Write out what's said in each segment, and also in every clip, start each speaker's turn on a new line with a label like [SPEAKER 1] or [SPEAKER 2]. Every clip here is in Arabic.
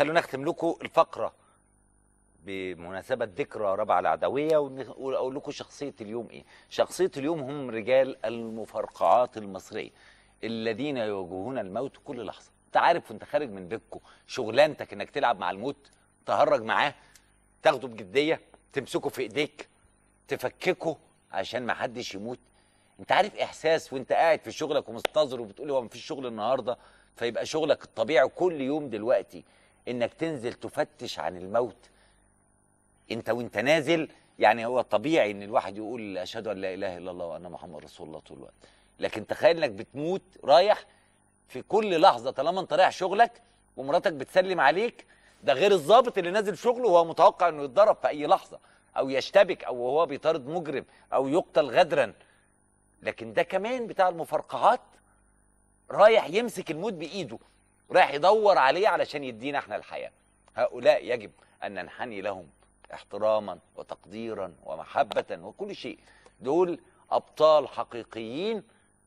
[SPEAKER 1] خلونا نختم لكم الفقره بمناسبه ذكرى رابعه
[SPEAKER 2] العدويه واقول لكم شخصيه اليوم ايه شخصيه اليوم هم رجال المفرقعات المصريه الذين يواجهون الموت كل لحظه انت عارف وانت خارج من بيتكم شغلانتك انك تلعب مع الموت تهرج معاه تاخده بجديه تمسكه في ايديك تفككه عشان ما حدش يموت انت عارف احساس وانت قاعد في شغلك ومستظر وبتقول هو ما فيش شغل النهارده فيبقى شغلك الطبيعي كل يوم دلوقتي انك تنزل تفتش عن الموت انت وانت نازل يعني هو طبيعي ان الواحد يقول اشهد ان لا اله الا الله وان محمد رسول الله طول الوقت لكن تخيل انك بتموت رايح في كل لحظه طالما انت رايح شغلك ومراتك بتسلم عليك ده غير الضابط اللي نازل شغله وهو متوقع انه يتضرب في اي لحظه او يشتبك او هو بيطارد مجرم او يقتل غدرا لكن ده كمان بتاع المفرقعات رايح يمسك الموت بايده رايح يدور عليه علشان يدينا احنا الحياه هؤلاء يجب ان ننحني لهم احتراما وتقديرا ومحبه وكل شيء دول ابطال حقيقيين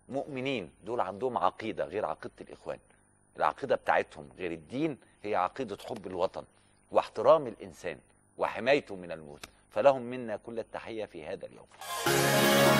[SPEAKER 2] مؤمنين دول عندهم عقيده غير عقيده الاخوان العقيده بتاعتهم غير الدين هي عقيده حب الوطن واحترام الانسان وحمايته من الموت فلهم منا كل التحيه في هذا اليوم